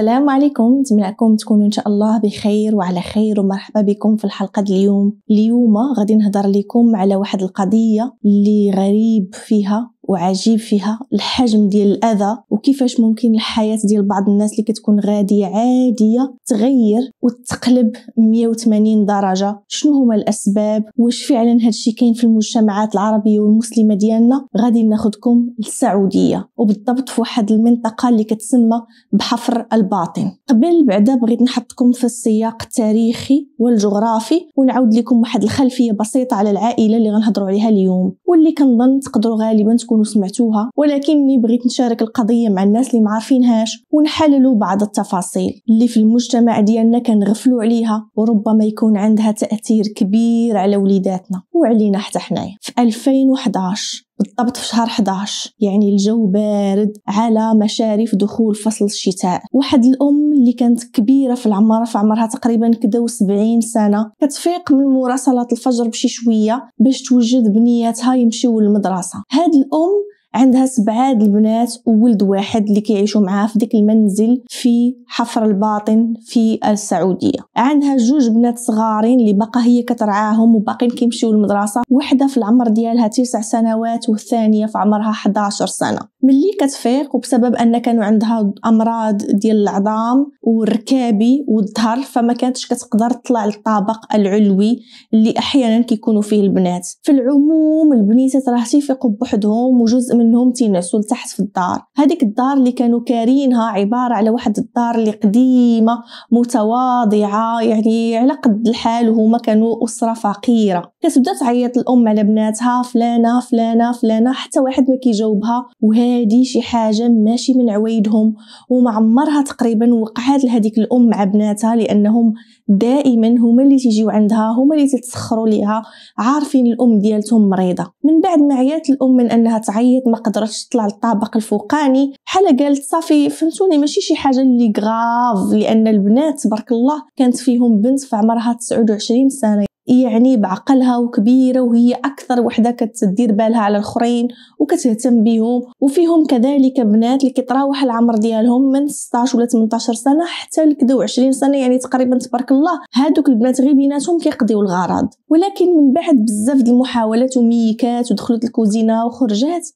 السلام عليكم نتمنىكم تكونوا ان شاء الله بخير وعلى خير ومرحبا بكم في الحلقه اليوم اليوم غادي نهضر لكم على واحد القضيه اللي غريب فيها وعجيب فيها الحجم ديال الاذى وكيفاش ممكن الحياه ديال بعض الناس اللي كتكون غاديه عاديه تغير وتقلب 180 درجه شنو هما الاسباب واش فعلا هادشي كاين في المجتمعات العربيه والمسلمه ديالنا غادي ناخذكم للسعوديه وبالضبط في واحد المنطقه اللي كتسمى بحفر الباطن قبل بعدا بغيت نحطكم في السياق التاريخي والجغرافي ونعاود لكم واحد الخلفيه بسيطه على العائله اللي غنهضروا عليها اليوم واللي كنظن تقدروا غالبا تكون تكونوا سمعتوها ولكني بغيت نشارك القضية مع الناس اللي معارفينهاش ونحللوا بعض التفاصيل اللي في المجتمع ديالنا كنغفلوا عليها وربما يكون عندها تأثير كبير على وليداتنا وعلينا حتى حنايا في 2011 بالضبط في شهر 11 يعني الجو بارد على مشارف دخول فصل الشتاء واحد الأم اللي كانت كبيرة في العمر في عمرها تقريبا كدا 70 سنة كتفيق من مراسلات الفجر بشي شوية باش توجد بنياتها يمشيو للمدرسة هاد الأم عندها سبعة البنات وولد واحد اللي كيعيشوا معاها في ديك المنزل في حفر الباطن في السعودية عندها جوج بنات صغارين اللي باقا هي كترعاهم وباقيين كيمشيو للمدرسة واحدة في العمر ديالها تسع سنوات والثانية في عمرها 11 سنة ملي كتفيق وبسبب ان كانوا عندها امراض ديال العظام والركابي والظهر فما كانتش كتقدر تطلع للطابق العلوي اللي احيانا كيكونوا فيه البنات في العموم البنيتات راه تيفيقوا بوحدهم وجزء منهم تينعسوا لتحت في الدار هذيك الدار اللي كانوا كارينها عباره على واحد الدار اللي قديمه متواضعه يعني على قد الحال وهما كانوا اسره فقيره كتبدا تعيط الام على بناتها فلانه فلانه فلانه حتى واحد ما كيجاوبها وهادي شي حاجه ماشي من عويدهم ومعمرها تقريبا وقعات لهذيك الام مع بناتها لانهم دائما هما اللي تيجيو عندها هما اللي تتسخروا ليها عارفين الام ديالتهم مريضه من بعد ما عيات الام من انها تعيط ما قدرتش تطلع للطابق الفوقاني بحال قالت صافي فهمتوني ماشي شي حاجه اللي غراف لان البنات تبارك الله كانت فيهم بنت في عمرها 29 سنه يعني بعقلها وكبيرة وهي أكثر وحدة كتدير بالها على الآخرين وكتهتم بهم وفيهم كذلك بنات اللي كيتراوح العمر ديالهم من 16 ولا 18 سنة حتى ل 20 سنة يعني تقريبا تبارك الله هادوك البنات غير بيناتهم كيقضيو الغرض ولكن من بعد بزاف د المحاولات وميكات ودخلت الكوزينة وخرجات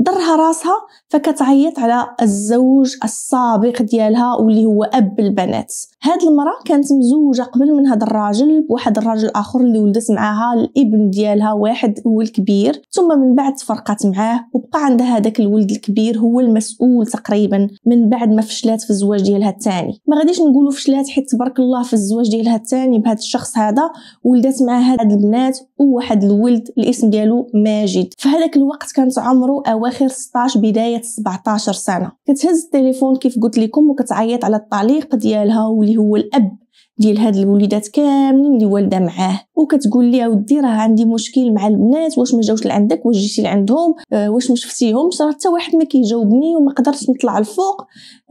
ضرها راسها فكتعيط على الزوج السابق ديالها واللي هو اب البنات هاد المراه كانت مزوجه قبل من هاد الراجل بواحد الراجل اخر اللي ولدت معاها الابن ديالها واحد هو الكبير ثم من بعد تفرقت معاه وبقى عندها هذاك الولد الكبير هو المسؤول تقريبا من بعد ما فشلات في الزواج ديالها الثاني ما غاديش نقولوا فشلات حيت تبارك الله في الزواج ديالها الثاني بهذا الشخص هذا ولدت معاه هاد البنات وواحد الولد الاسم ديالو ماجد في الوقت كانت عمره اواخر 16 بدايه 17 سنه كتهز التليفون كيف قلت لكم وكتعيط على الطليق ديالها ولي اللي هو الاب ديال هاد الوليدات كاملين اللي والده معاه وكتقول لي اودي راه عندي مشكل مع البنات واش ما جاوش لعندك واش جيتي لعندهم آه، واش ما شفتيهم راه حتى واحد ما كيجاوبني وما قدرتش نطلع الفوق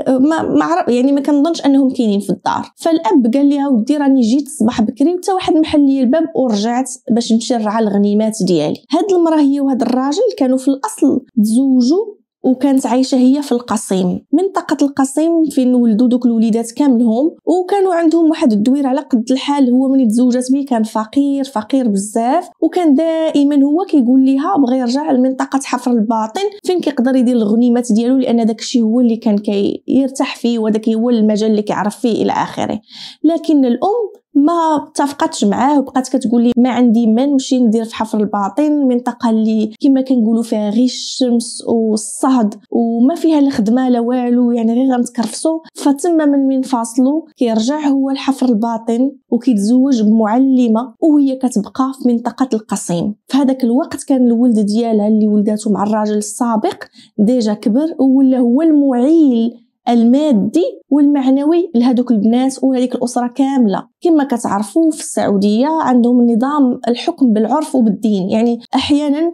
آه، ما ما يعني ما كنظنش انهم كاينين في الدار فالاب قال لي اودي راني جيت الصباح بكري وتا واحد محل لي الباب ورجعت باش نمشي نرعى الغنيمات ديالي هاد المراه هي وهاد الراجل كانوا في الاصل تزوجوا وكانت عايشه هي في القصيم منطقه القصيم فين ولدوا دوك الوليدات كاملهم وكانوا عندهم واحد الدوير على قد الحال هو من تزوجات بيه كان فقير فقير بزاف وكان دائما هو كيقول ليها بغى يرجع لمنطقه حفر الباطن فين كيقدر يدير الغنيمات ديالو لان داك الشيء هو اللي كان كيرتاح كي فيه وداك هو المجال اللي كيعرف فيه الى اخره لكن الام ما اتفقتش معاه وبقات كتقول لي ما عندي ما نمشي ندير في حفر الباطن منطقه اللي كما كنقولوا فيها غير الشمس والصهد وما فيها الخدمه لا والو يعني غير غنتكرفصوا فتما من من فاصلو كيرجع هو لحفر الباطن وكيتزوج بمعلمه وهي كتبقى في منطقه القصيم في هذاك الوقت كان الولد ديالها اللي ولداتو مع الراجل السابق ديجا كبر ولا هو المعيل المادي والمعنوي لهذوك البنات وهذيك الاسره كامله كما كتعرفوا في السعوديه عندهم نظام الحكم بالعرف وبالدين يعني احيانا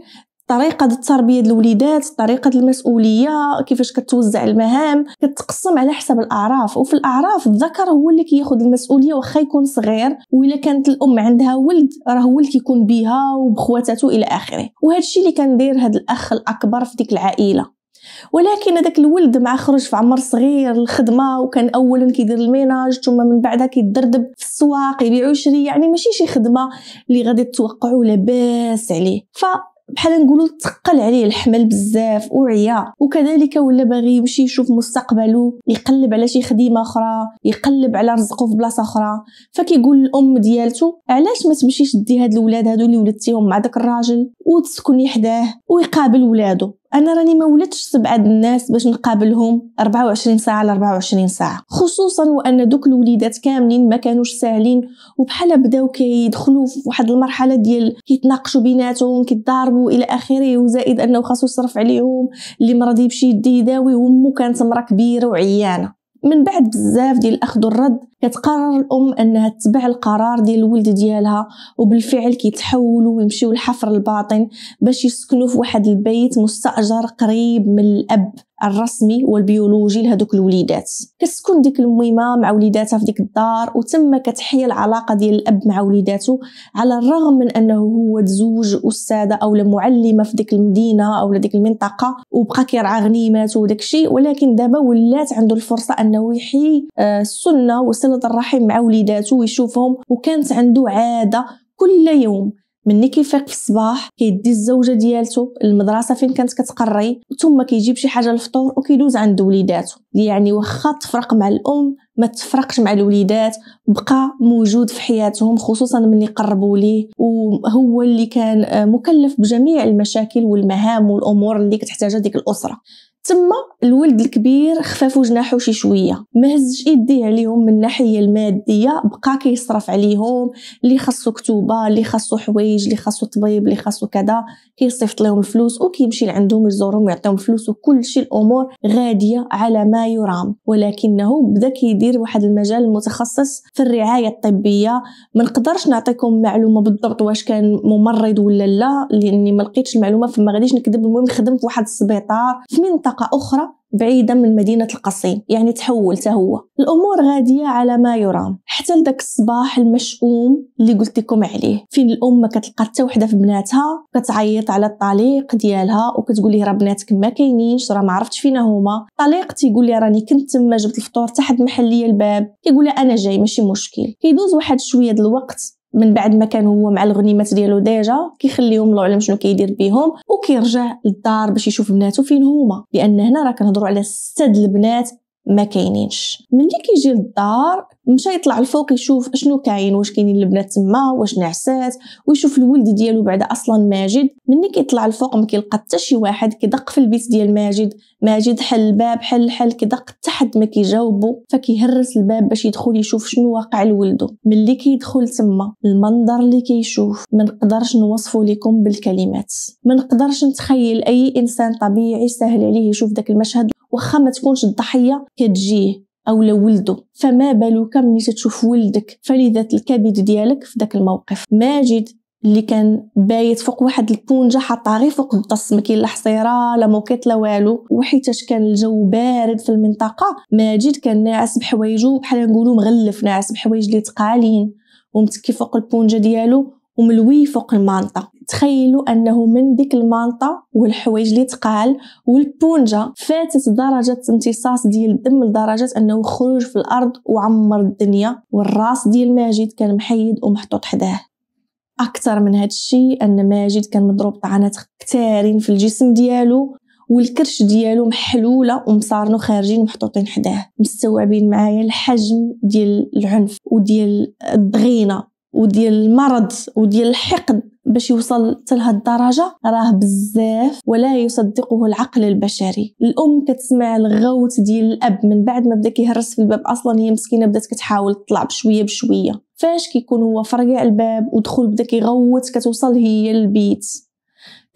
طريقه التربيه الوليدات طريقه المسؤوليه كيفاش كتوزع المهام كتقسم على حسب الاعراف وفي الاعراف الذكر هو اللي كياخد المسؤوليه واخا يكون صغير والا كانت الام عندها ولد راه هو اللي كيكون بها وبخواتاتو الى اخره وهذا الشيء اللي كان دير هذا الاخ الاكبر في ديك العائله ولكن هذاك الولد مع خرج في عمر صغير الخدمه وكان اولا كيدير الميناج ثم من بعدها كيدردب في السواق يبيع ويشري يعني ماشي شي خدمه اللي غادي تتوقعوا لاباس عليه ف بحال نقولوا تقل عليه الحمل بزاف وعيا وكذلك ولا باغي يمشي يشوف مستقبله يقلب على شي خديمه اخرى يقلب على رزقه في بلاصه اخرى فكيقول الام ديالته علاش ما تمشيش دي هاد الولاد هادو اللي ولدتيهم مع داك الراجل وتسكني حداه ويقابل ولاده انا راني ما ولدتش سبعه الناس باش نقابلهم 24 ساعه على 24 ساعه خصوصا وان دوك الوليدات كاملين ما كانوش ساهلين وبحال بداو كيدخلوا في واحد المرحله ديال كيتناقشوا بيناتهم كيتضاربوا الى اخره وزائد انه خاصو يصرف عليهم اللي مرض يمشي يدي يداوي وامو كانت مرا كبيره وعيانه من بعد بزاف ديال الاخذ والرد كتقرر الام انها تتبع القرار ديال الولد ديالها وبالفعل كيتحولوا ويمشيو لحفر الباطن باش يسكنوا في واحد البيت مستاجر قريب من الاب الرسمي والبيولوجي لهذوك الوليدات كتسكن ديك الميمه مع وليداتها في ديك الدار وتم كتحيا العلاقه ديال الاب مع وليداته على الرغم من انه هو تزوج استاذه او معلمه في ديك المدينه او ديك المنطقه وبقى كيرعى غنيماته وداك ولكن دابا ولات عنده الفرصه انه يحيي آه، السنه صله الرحم مع وليداتو ويشوفهم وكانت عنده عاده كل يوم ملي كيفيق في الصباح كيدي الزوجه ديالته المدرسه فين كانت كتقري ثم كيجيب شي حاجه الفطور وكيدوز عند وليداته يعني واخا تفرق مع الام ما تفرقش مع الوليدات بقى موجود في حياتهم خصوصا ملي يقربوا ليه وهو اللي كان مكلف بجميع المشاكل والمهام والامور اللي كتحتاجها ديك الاسره تما الولد الكبير خفافو جناحو شي شويه ما هزش يديه عليهم من الناحيه الماديه بقى كيصرف عليهم اللي خاصو كتوبه اللي خاصو حوايج اللي خاصو طبيب اللي خاصو كذا كيصيفط لهم الفلوس وكيمشي لعندهم يزورهم يعطيهم فلوس وكلشي الامور غاديه على ما يرام ولكنه بدا كيدير واحد المجال المتخصص في الرعايه الطبيه ما نقدرش نعطيكم معلومه بالضبط واش كان ممرض ولا لا لاني ما لقيتش المعلومه فما غاديش نكذب المهم خدم في واحد السبيطار في منطقه منطقة أخرى بعيدا من مدينة القصيم يعني تحول هو الأمور غادية على ما يرام حتى لذاك الصباح المشؤوم اللي قلت لكم عليه فين الأم ما كتلقى حتى وحدة في بناتها كتعيط على الطليق ديالها وكتقول ليه راه بناتك ما كاينينش راه ما عرفتش فينا هما الطليق تيقول لي راني كنت تما جبت الفطور تحت محلية الباب كيقول لها أنا جاي ماشي مشكل كيدوز واحد شوية ديال الوقت من بعد ما كان هو مع الغنيمات ديالو ديجا كيخليهم الله اعلم شنو كيدير بهم وكيرجع للدار باش يشوف بناتو فين هما لان هنا راه كنهضروا على ستة البنات ما كاينينش ملي كيجي للدار مشى يطلع الفوق يشوف شنو كاين واش كاينين البنات تما واش نعسات ويشوف الولد ديالو بعدا اصلا ماجد ملي كيطلع الفوق ما كيلقى حتى شي واحد كيدق في البيت ديال ماجد ماجد حل الباب حل حل كيدق حتى حد ما كيجاوبو فكيهرس الباب باش يدخل يشوف شنو واقع لولدو ملي كيدخل تما المنظر اللي كيشوف ما نقدرش نوصفو لكم بالكلمات ما نقدرش نتخيل اي انسان طبيعي سهل عليه يشوف داك المشهد واخا ما تكونش الضحيه كتجيه اولا ولده فما بالك ملي تشوف ولدك فلذة الكبد ديالك في ذاك الموقف ماجد اللي كان بايت فوق واحد البونجه غير فوق الطس ما كاين لا حصيره لا موكيط لا والو وحيتاش كان الجو بارد في المنطقه ماجد كان ناعس بحوايجو بحال نقولو مغلف ناعس بحوايج اللي تقالين ومتكي فوق البونجه ديالو وملوي فوق المانطا تخيلوا انه من ديك المانطا والحوايج اللي تقال والبونجه فاتت درجه امتصاص ديال الدم لدرجه انه خرج في الارض وعمر الدنيا والراس ديال ماجد كان محيد ومحطوط حداه اكثر من هذا الشيء ان ماجد كان مضروب طعنات كثارين في الجسم ديالو والكرش ديالو محلوله ومصارنو خارجين محطوطين حداه مستوعبين معايا الحجم ديال العنف وديال الضغينه وديال المرض وديال الحقد باش يوصل لهاد الدرجه راه بزاف ولا يصدقه العقل البشري الام كتسمع الغوت ديال الاب من بعد ما بدا كيهرس في الباب اصلا هي مسكينه بدات كتحاول تطلع بشويه بشويه فاش كيكون هو فرقع الباب ودخل بدا كيغوت كتوصل هي للبيت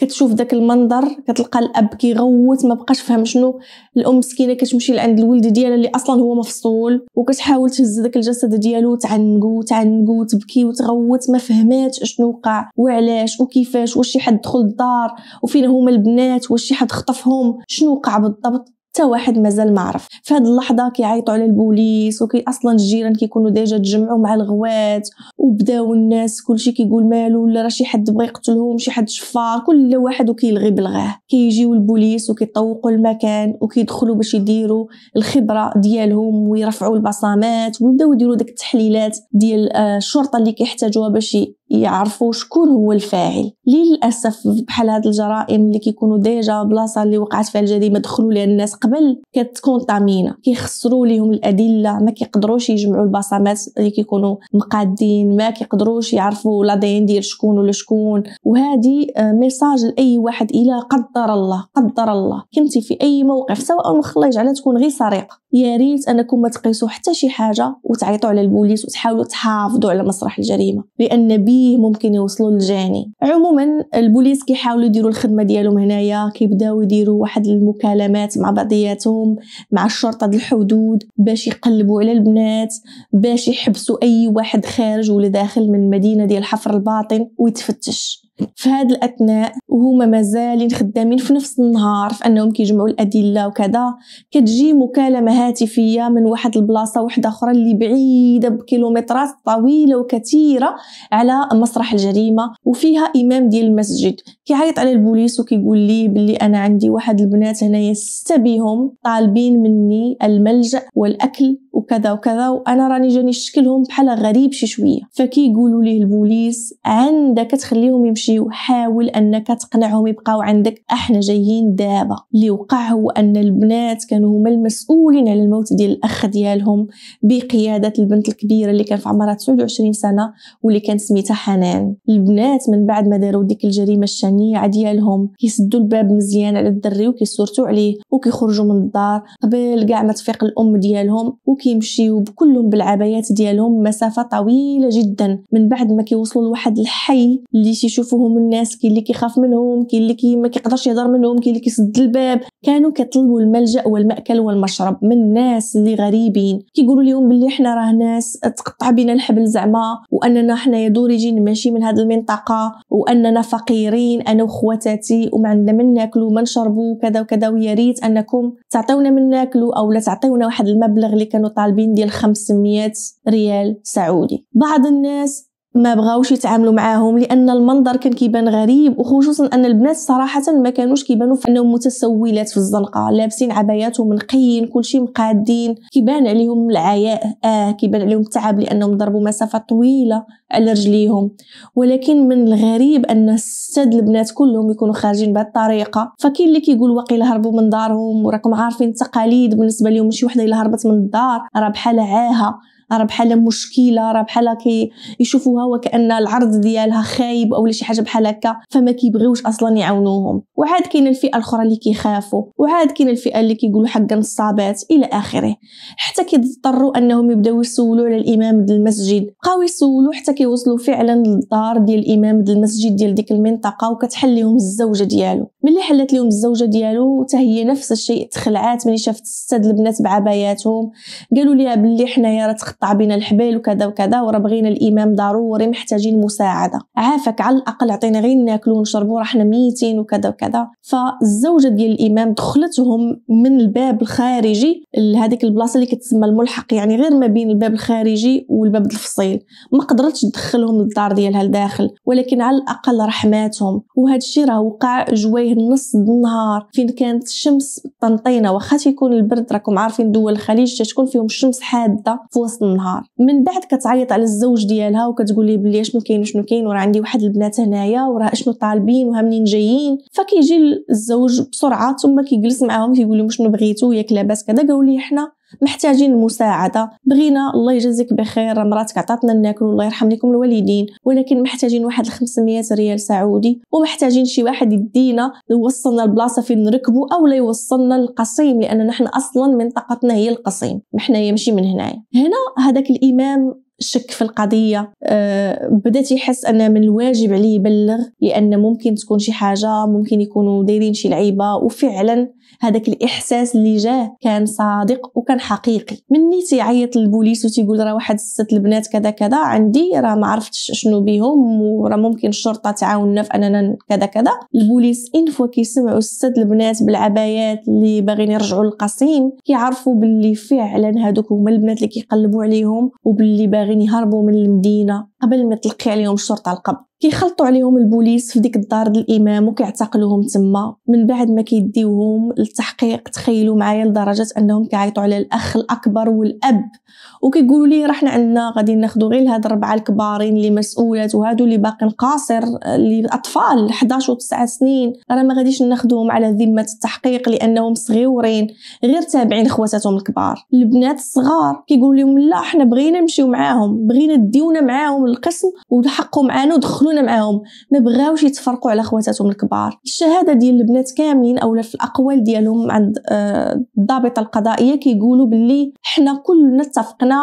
كتشوف داك المنظر كتلقى الاب كيغوت ما بقاش فاهم شنو الام مسكينه كتمشي لعند الولد ديالها اللي اصلا هو مفصول وكتحاول تهز داك الجسد ديالو تعنقو تعنقو تبكي وتغوت ما فهمات شنو وقع وعلاش وكيفاش واش شي حد دخل الدار وفين هما البنات واش شي حد خطفهم شنو وقع بالضبط حتى واحد مازال ما عرف في هذه اللحظه كيعيطوا على البوليس وكي اصلا الجيران كيكونوا ديجا تجمعوا مع الغوات وبداو الناس كلشي كيقول مالو ولا راه شي حد بغى يقتلهم شي حد شفار كل واحد وكيلغي بلغاه كيجيو البوليس وكيطوقوا المكان وكيدخلوا باش يديروا الخبره ديالهم ويرفعوا البصمات ويبداو يديروا داك التحليلات ديال آه، الشرطه اللي كيحتاجوها باش يعرفوا شكون هو الفاعل للاسف بحال هاد الجرائم اللي كيكونوا ديجا بلاصه اللي وقعت فيها الجريمه دخلوا لها الناس قبل كتكون طامينة كيخسروا ليهم الادله ما كيقدروش يجمعوا البصمات اللي كيكونوا مقادين ما كيقدروش يعرفوا لا دي ان ديال شكون ولا شكون وهذه آه، ميساج لاي واحد الى قدر الله قدر الله كنتي في اي موقف سواء مخليج على تكون غير سرقه يا ريت انكم ما تقيسوا حتى شي حاجه وتعيطوا على البوليس وتحاولوا تحافظوا على مسرح الجريمه لان بيه ممكن يوصلوا للجاني عموما البوليس كيحاولوا يديروا الخدمه ديالهم هنايا كيبداو يديروا واحد المكالمات مع بعضياتهم مع الشرطه ديال الحدود باش يقلبوا على البنات باش يحبسوا اي واحد خارج ولا داخل من المدينه ديال حفر الباطن ويتفتش في هاد الأثناء وهما مازالين خدامين في نفس النهار في أنهم كيجمعوا الأدلة وكذا كتجي مكالمة هاتفية من واحد البلاصة واحدة أخرى اللي بعيدة بكيلومترات طويلة وكثيرة على مسرح الجريمة وفيها إمام ديال المسجد كيعيط على البوليس وكيقول لي بلي أنا عندي واحد البنات هنايا ستة بيهم طالبين مني الملجأ والأكل وكذا وكذا وانا راني جاني شكلهم بحال غريب شي شويه يقولوا ليه البوليس عندك تخليهم يمشيو حاول انك تقنعهم يبقاو عندك احنا جايين دابا اللي وقع هو ان البنات كانوا هما المسؤولين على الموت ديال الاخ ديالهم بقياده البنت الكبيره اللي كان في عمرها 29 سنه واللي كان سميتها حنان البنات من بعد ما داروا ديك الجريمه الشنيعه ديالهم كيسدوا الباب مزيان على الدري وكيصورتو عليه وكيخرجوا من الدار قبل كاع ما تفيق الام ديالهم كيمشيو بكلهم بالعبايات ديالهم مسافه طويله جدا من بعد ما كيوصلوا لواحد الحي اللي تيشوفوهم الناس كاين اللي كيخاف منهم كاين اللي ما كيقدرش يهضر منهم كاين اللي كيسد الباب كانوا كيطلبوا الملجا والماكل والمشرب من الناس اللي غريبين كيقولوا لهم باللي حنا راه ناس تقطع بينا الحبل زعما واننا حنايا دوريجين ماشي من هاد المنطقه واننا فقيرين انا وخواتاتي وما عندنا من ناكلو وما نشربو كذا وكذا ويا ريت انكم تعطيونا من ناكلو او لا تعطيونا واحد المبلغ اللي كانوا طالبين ديال 500 ريال سعودي بعض الناس ما بغاوش يتعاملوا معاهم لان المنظر كان كيبان غريب وخصوصا ان البنات صراحه ما كانوش كيبانوا في انهم متسولات في الزنقه لابسين عباياتهم نقيين كلشي مقادين كيبان عليهم العياء اه كيبان عليهم التعب لانهم ضربوا مسافه طويله على رجليهم ولكن من الغريب ان السد البنات كلهم يكونوا خارجين بهذه الطريقه فكاين اللي كيقول واقيلا هربوا من دارهم وراكم عارفين التقاليد بالنسبه لهم شي وحده الا هربت من الدار راه بحال عاها راه بحال مشكله راه بحال كيشوفوها وكان العرض ديالها خايب او شي حاجه بحال هكا فما كيبغيوش اصلا يعاونوهم وعاد كاين الفئه الاخرى اللي كيخافوا وعاد كاين الفئه اللي كيقولوا حقا الصابات الى اخره حتى كيضطروا انهم يبداو يسولوا على الامام ديال المسجد بقاو يسولوا حتى كيوصلوا فعلا للدار ديال الامام ديال المسجد ديال ديك المنطقه وكتحل لهم الزوجه ديالو ملي حلت لهم الزوجه ديالو حتى هي نفس الشيء تخلعات ملي شافت ست البنات بعباياتهم قالوا ليها بلي حنايا راه قطع بين الحبال وكذا وكذا ورا بغينا الامام ضروري محتاجين مساعده عافاك على الاقل عطينا غير ناكلو ونشربو راه حنا ميتين وكذا وكذا فالزوجه ديال الامام دخلتهم من الباب الخارجي لهذيك البلاصه اللي كتسمى الملحق يعني غير ما بين الباب الخارجي والباب الفصيل ما قدرتش تدخلهم للدار ديالها لداخل ولكن على الاقل رحماتهم وهذا الشيء راه وقع جويه نص النهار فين كانت الشمس طنطينه واخا تيكون البرد راكم عارفين دول الخليج تتكون فيهم الشمس حاده في وسط النهار من بعد كتعيط على الزوج ديالها وكتقول ليه بلي شنو كاين شنو كاين وراه عندي واحد البنات هنايا وراه اشنو طالبين وها منين جايين فكيجي الزوج بسرعه ثم كيجلس معاهم كيقول لهم شنو بغيتو ياك لاباس كذا قالوا لي حنا محتاجين المساعده بغينا الله يجازيك بخير مراتك عطاتنا ناكل الله يرحم لكم الوالدين ولكن محتاجين واحد 500 ريال سعودي ومحتاجين شي واحد يدينا يوصلنا البلاصة فين نركبو او لا يوصلنا القصيم لان نحن اصلا منطقتنا هي القصيم نحن يمشي ماشي من هنايا هنا هذاك الامام شك في القضيه أه، بدات يحس ان من الواجب عليه يبلغ لان ممكن تكون شي حاجه ممكن يكونوا دايرين شي لعيبه وفعلا هذاك الاحساس اللي جاه كان صادق وكان حقيقي مني تيعيط للبوليس وتيقول راه واحد ست البنات كذا كذا عندي راه ما عرفتش شنو بهم وراه ممكن الشرطه تعاوننا في اننا كذا كذا البوليس ان فوا كيسمعوا الست البنات بالعبايات اللي باغيين يرجعوا للقصيم كيعرفوا باللي فعلا هذوك هما البنات اللي كيقلبوا عليهم وباللي باغي باغيين يهربوا من المدينه قبل ما تلقي عليهم الشرطه على القبض كيخلطوا عليهم البوليس في ديك الدار ديال الامام وكيعتقلوهم تما من بعد ما كيديوهم للتحقيق تخيلوا معايا لدرجه انهم كيعيطوا على الاخ الاكبر والاب وكيقولوا لي راه حنا عندنا غادي ناخذوا غير هاد الربعه الكبارين اللي مسؤولات وهادو اللي باقي قاصر اللي اطفال 11 و 9 سنين راه ما غاديش ناخذوهم على ذمه التحقيق لانهم صغيورين غير تابعين خواتاتهم الكبار البنات الصغار كيقولوا لهم لا حنا بغينا نمشيو معاهم بغينا ديونا معاهم القسم ولحقوا معانا ودخلونا معاهم ما بغاوش يتفرقوا على خواتاتهم الكبار الشهاده ديال البنات كاملين اولا في الاقوال ديالهم عند آه، الضابطه القضائيه كيقولوا باللي حنا كلنا اتفقنا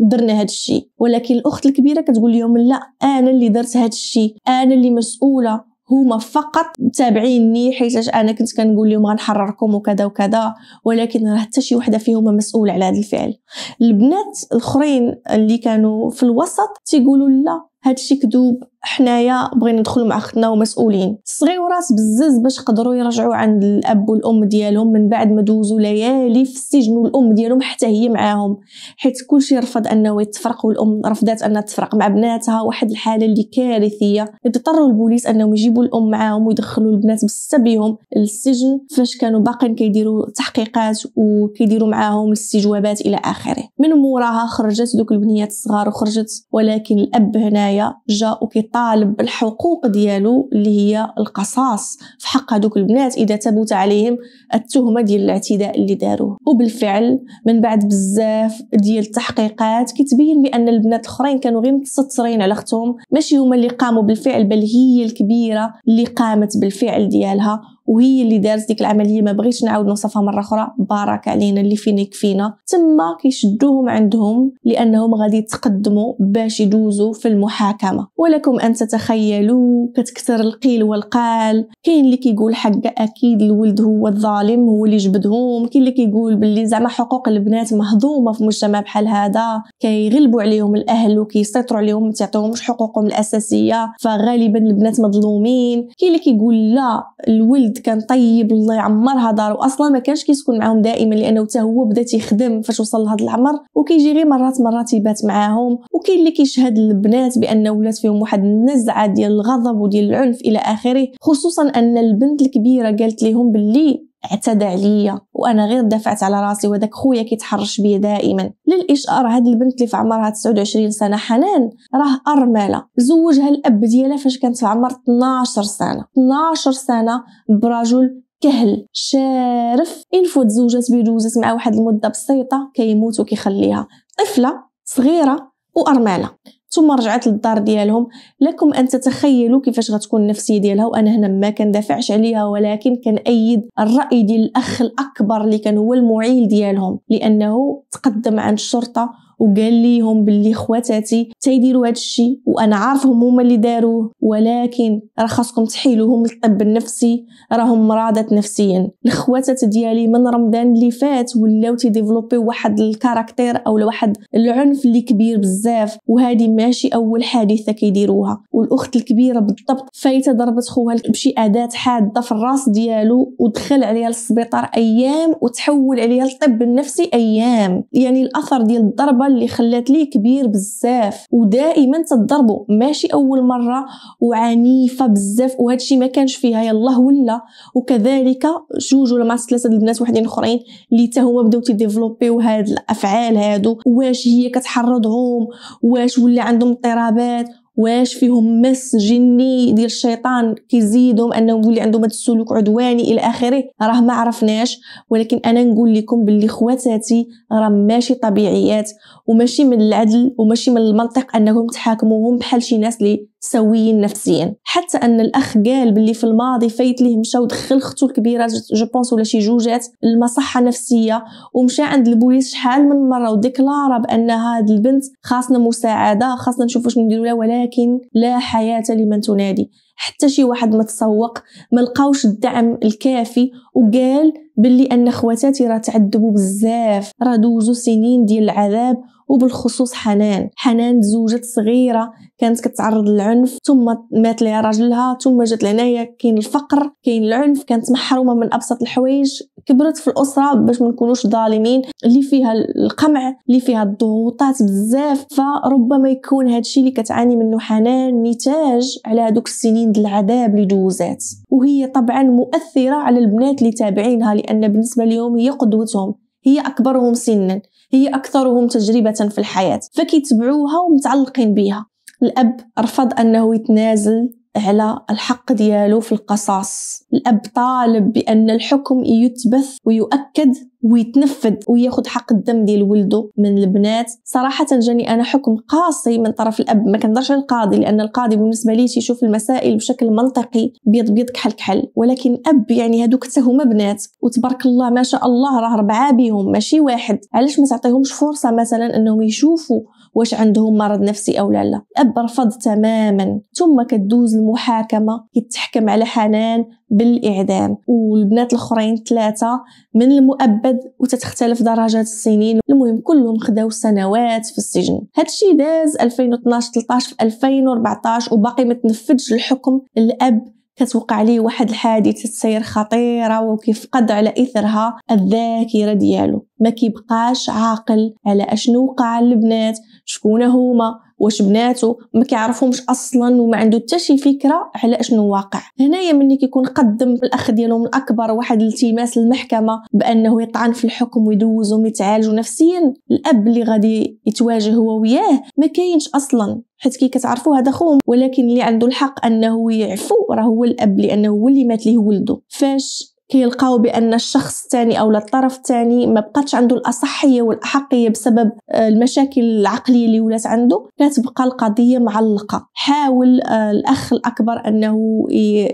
درنا هذا الشيء ولكن الاخت الكبيره كتقول لهم لا انا اللي درت هذا الشيء انا اللي مسؤوله هما فقط متابعيني حيت انا كنت كنقول لهم غنحرركم وكذا وكذا ولكن راه حتى شي وحده فيهم مسؤوله على هذا الفعل البنات الاخرين اللي كانوا في الوسط تيقولوا لا هادشي كذوب حنايا بغينا ندخلوا مع اختنا ومسؤولين صغيورات بزز باش قدروا يرجعوا عند الاب والام ديالهم من بعد ما دوزوا ليالي في السجن والام ديالهم حتى هي معاهم حيت كلشي رفض انه يتفرق والام رفضات انها تفرق مع بناتها واحد الحاله اللي كارثيه اضطروا البوليس انهم يجيبوا الام معاهم ويدخلوا البنات بسته بيهم للسجن فاش كانوا باقيين كيديروا تحقيقات وكيديروا معاهم الاستجوابات الى اخره من موراها خرجت دوك البنيات الصغار وخرجت ولكن الاب هنايا هنايا جا وكيطالب بالحقوق ديالو اللي هي القصاص في حق هذوك البنات اذا ثبت عليهم التهمه ديال الاعتداء اللي داروه وبالفعل من بعد بزاف ديال التحقيقات كتبين بان البنات الاخرين كانوا غير متسترين على اختهم ماشي هما اللي قاموا بالفعل بل هي الكبيره اللي قامت بالفعل ديالها وهي اللي دارت ديك العمليه ما بغيتش نعاود نوصفها مره اخرى بارك علينا اللي فينا يكفينا تما كيشدوهم عندهم لانهم غادي يتقدموا باش يدوزوا في المحاكمه ولكم ان تتخيلوا كتكثر القيل والقال كاين اللي كيقول حق اكيد الولد هو الظالم هو اللي جبدهم كاين اللي كيقول باللي زعما حقوق البنات مهضومه في مجتمع بحال هذا كيغلبوا عليهم الاهل وكيسيطروا عليهم ما تعطيهمش حقوقهم الاساسيه فغالبا البنات مظلومين كاين اللي كيقول لا الولد كان طيب الله يعمرها دار واصلا ما كانش كيسكن معاهم دائما لانه حتى هو بدا تيخدم فاش وصل لهذا العمر وكيجي غير مرات مرات يبات معاهم وكاين اللي كيشهد البنات بان ولات فيهم واحد النزعه ديال الغضب وديال العنف الى اخره خصوصا ان البنت الكبيره قالت لهم باللي اعتدى عليا وانا غير دفعت على راسي وداك خويا كيتحرش بيا دائما للاشاره هاد البنت اللي في عمرها 29 سنه حنان راه ارمله زوجها الاب ديالها فاش كانت في عمر 12 سنه 12 سنه برجل كهل شارف انفو تزوجات بيدوزات مع واحد المده بسيطه كيموت وكيخليها طفله صغيره وارمله ثم رجعت للدار ديالهم لكم ان تتخيلوا كيفاش غتكون النفسيه ديالها وانا هنا ما كندافعش عليها ولكن كنأيد الراي ديال الاخ الاكبر اللي كان هو المعيل ديالهم لانه تقدم عن الشرطه وقال ليهم باللي خواتاتي تيديروا هذا الشيء وانا عارفهم هما اللي داروه ولكن راه خاصكم تحيلوهم للطب النفسي راهم مرضات نفسيا الخواتات ديالي من رمضان اللي فات ولاو تيديفلوبي واحد الكاركتير او واحد العنف اللي كبير بزاف وهذه ماشي اول حادثه كيديروها والاخت الكبيره بالضبط فايته ضربت خوها بشي اداه حاده في الراس ديالو ودخل عليها للسبيطار ايام وتحول عليها للطب النفسي ايام يعني الاثر ديال الضربه اللي خلات ليه كبير بزاف ودائما تضربوا ماشي اول مره وعنيفه بزاف الشيء ما كانش فيها يلاه ولا وكذلك جوج ولا مع ثلاثه البنات وحدين اخرين اللي حتى هما بداو تيديفلوبيو هاد الافعال هادو واش هي كتحرضهم واش ولا عندهم اضطرابات واش فيهم مس جني ديال الشيطان كيزيدهم انهم لي عندهم هذا السلوك عدواني الى اخره راه ما عرفناش ولكن انا نقول لكم باللي خواتاتي راه ماشي طبيعيات وماشي من العدل وماشي من المنطق انكم تحاكموهم بحال شي ناس اللي سويين نفسيا حتى ان الاخ قال باللي في الماضي فايت ليه مشى ودخل اخته الكبيره جو بونس ولا شي جوجات المصحه نفسيه ومشى عند البوليس شحال من مره وديكلارا بان هاد البنت خاصنا مساعده خاصنا نشوف واش نديرو لها ولكن لا حياه لمن تنادي حتى شي واحد ما تسوق ما لقاوش الدعم الكافي وقال باللي ان خواتاتي راه تعذبوا بزاف راه دوزوا سنين ديال العذاب وبالخصوص حنان حنان تزوجت صغيرة كانت كتعرض للعنف ثم مات ليها راجلها ثم جات لهنايا كاين الفقر كاين العنف كانت محرومة من أبسط الحوايج كبرت في الأسرة باش ما نكونوش ظالمين اللي فيها القمع اللي فيها الضغوطات بزاف فربما يكون هادشي اللي كتعاني منه حنان نتاج على هذوك السنين العذاب اللي دوزات وهي طبعا مؤثرة على البنات اللي تابعينها لأن بالنسبة لهم هي قدوتهم هي أكبرهم سنا هي أكثرهم تجربة في الحياة فكيتبعوها ومتعلقين بها الأب رفض أنه يتنازل على الحق ديالو في القصاص الأب طالب بأن الحكم يتبث ويؤكد ويتنفذ وياخذ حق الدم ديال ولده من البنات صراحه جاني انا حكم قاسي من طرف الاب ما كنهضرش القاضي لان القاضي بالنسبه لي تيشوف المسائل بشكل منطقي بيض بيض كحل كحل ولكن اب يعني هادوك حتى هما بنات وتبارك الله ما شاء الله راه ربعه بيهم ماشي واحد علاش ما تعطيهمش فرصه مثلا انهم يشوفوا واش عندهم مرض نفسي او لا لا الاب رفض تماما ثم كدوز المحاكمه يتحكم على حنان بالاعدام والبنات الاخرين ثلاثه من المؤبد وتتختلف درجات السنين المهم كلهم خداو سنوات في السجن هادشي داز 2012 13 في 2014 وباقي ما تنفذش الحكم الاب كتوقع عليه واحد الحادثه سير خطيره وكيفقد على اثرها الذاكره ديالو ما كيبقاش عاقل على اشنو وقع للبنات شكون هما واش بناتو ما كيعرفهمش اصلا وما عنده حتى شي فكره على اشنو واقع هنايا ملي كيكون قدم الاخ ديالهم الاكبر واحد التماس للمحكمه بانه يطعن في الحكم ويدوزهم يتعالجوا نفسيا الاب اللي غادي يتواجه هو وياه ما كاينش اصلا حيت كي كتعرفوا هذا خوهم ولكن اللي عنده الحق انه يعفو راه هو الاب لانه هو اللي مات ليه ولده فاش كيلقاو بان الشخص الثاني او الطرف الثاني ما بقاتش عنده الاصحيه والاحقيه بسبب آه، المشاكل العقليه اللي ولات عنده كتبقى القضيه معلقه حاول آه، الاخ الاكبر انه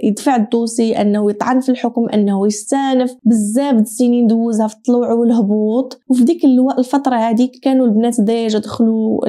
يدفع الدوسي انه يطعن في الحكم انه يستانف بزاف السنين دوزها في الطلوع والهبوط وفي ديك الفتره هذيك كانوا البنات ديجا دخلوا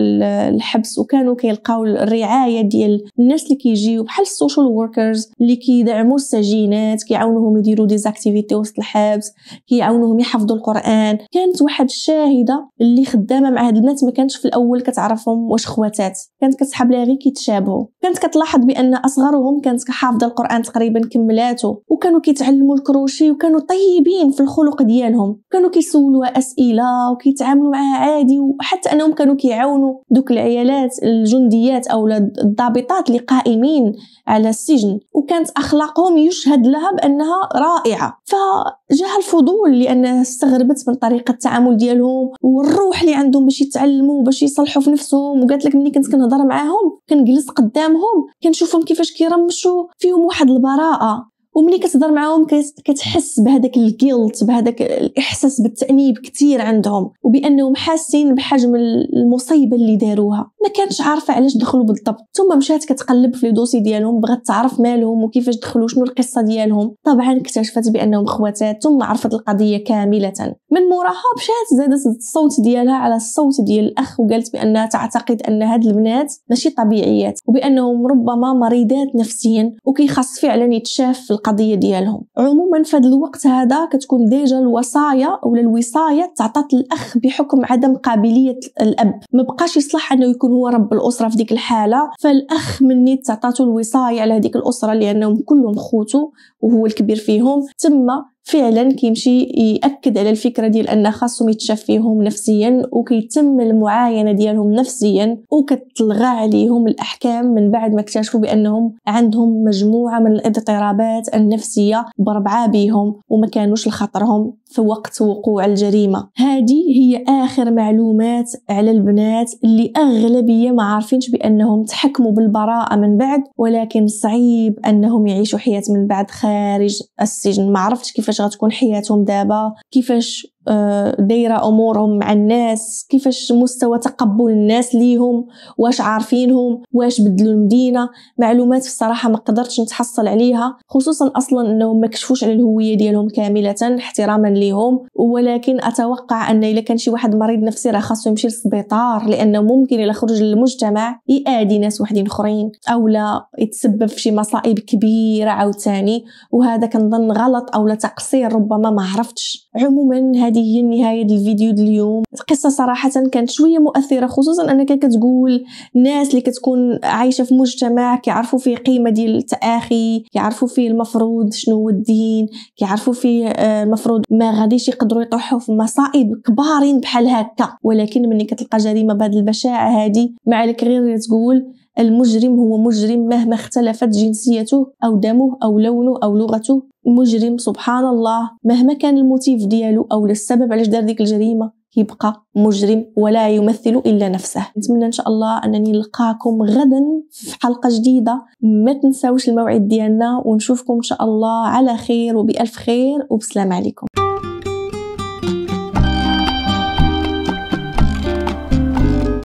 الحبس وكانوا كيلقاو الرعايه ديال الناس اللي كيجيو بحال السوشيال وركرز اللي كيدعموا السجينات كيعاونوهم يديروا ديزاك اكتيفيتي وسط الحبس كيعاونوهم يحفظوا القران كانت واحد الشاهده اللي خدامه مع هاد البنات ما كانتش في الاول كتعرفهم واش خواتات كانت كتسحب لها غير كيتشابهوا كانت كتلاحظ بان اصغرهم كانت حافظه القران تقريبا كملاته وكانوا كيتعلموا الكروشي وكانوا طيبين في الخلق ديالهم كانوا كيسولوها اسئله وكيتعاملوا معها عادي وحتى انهم كانوا كيعاونوا دوك العيالات الجنديات او الضابطات اللي قائمين على السجن وكانت اخلاقهم يشهد لها بانها رائعه الصحه فجاها الفضول لان استغربت من طريقه التعامل ديالهم والروح اللي عندهم باش يتعلموا باش يصلحوا في نفسهم وقالت لك ملي كنت كنهضر معاهم كنجلس قدامهم كنشوفهم كيفاش كيرمشوا فيهم واحد البراءه وملي كتهضر معاهم كتحس بهذاك الجيلت بهذاك الاحساس بالتانيب كثير عندهم وبانهم حاسين بحجم المصيبه اللي داروها ما كانتش عارفه علاش دخلوا بالضبط ثم مشات كتقلب في الدوسي دوسي ديالهم بغات تعرف مالهم وكيفاش دخلوا شنو القصه ديالهم طبعا اكتشفت بانهم خواتات ثم عرفت القضيه كامله من موراها مشات زادت الصوت ديالها على الصوت ديال الاخ وقالت بانها تعتقد ان هاد البنات ماشي طبيعيات وبانهم ربما مريضات نفسيا وكيخص فعلا يتشاف في القضيه ديالهم عموما في الوقت هذا كتكون ديجا الوصايا ولا الوصايه تعطات الاخ بحكم عدم قابليه الاب ما بقاش يصلح انه يكون هو رب الاسره في ديك الحاله فالاخ مني تعطاتو الوصايه على هذيك الاسره لانهم كلهم خوتو وهو الكبير فيهم تما فعلا كيمشي ياكد على الفكره ديال ان خاصهم يتشافيهم نفسيا وكيتم المعاينه ديالهم نفسيا وكتلغى عليهم الاحكام من بعد ما اكتشفوا بانهم عندهم مجموعه من الاضطرابات النفسيه بربعه بيهم وما كانوش لخطرهم في وقت وقوع الجريمة هذه هي آخر معلومات على البنات اللي أغلبية ما عارفينش بأنهم تحكموا بالبراءة من بعد ولكن صعيب أنهم يعيشوا حياة من بعد خارج السجن ما عرفتش كيفاش غتكون حياتهم دابا كيفاش آه، دايره امورهم مع الناس كيفاش مستوى تقبل الناس ليهم واش عارفينهم واش بدلوا المدينه معلومات في الصراحه ما قدرتش نتحصل عليها خصوصا اصلا انهم ما كشفوش على الهويه ديالهم كامله احتراما ليهم ولكن اتوقع ان الا كان شي واحد مريض نفسي راه خاصو يمشي للسبيطار لانه ممكن الا خرج للمجتمع يادي ناس وحدين اخرين او لا يتسبب في شي مصائب كبيره عاوتاني وهذا كنظن غلط او لا تقصير ربما ما عرفتش عموما هذه هي النهايه الفيديو اليوم القصه صراحه كانت شويه مؤثره خصوصا انك كتقول الناس اللي كتكون عايشه في مجتمع كيعرفوا فيه قيمه ديال التاخي كيعرفوا فيه المفروض شنو هو الدين كيعرفوا فيه آه، المفروض ما غاديش يقدروا يطيحوا في مصائب كبارين بحال هكا ولكن ملي كتلقى جريمه بهذه البشاعه هذه ما عليك غير تقول المجرم هو مجرم مهما اختلفت جنسيته أو دمه أو لونه أو لغته مجرم سبحان الله مهما كان الموتيف ديالو أو السبب علاش دار ديك الجريمة يبقى مجرم ولا يمثل إلا نفسه نتمنى إن شاء الله أنني نلقاكم غدا في حلقة جديدة ما تنساوش الموعد ديالنا ونشوفكم إن شاء الله على خير وبألف خير وبسلام عليكم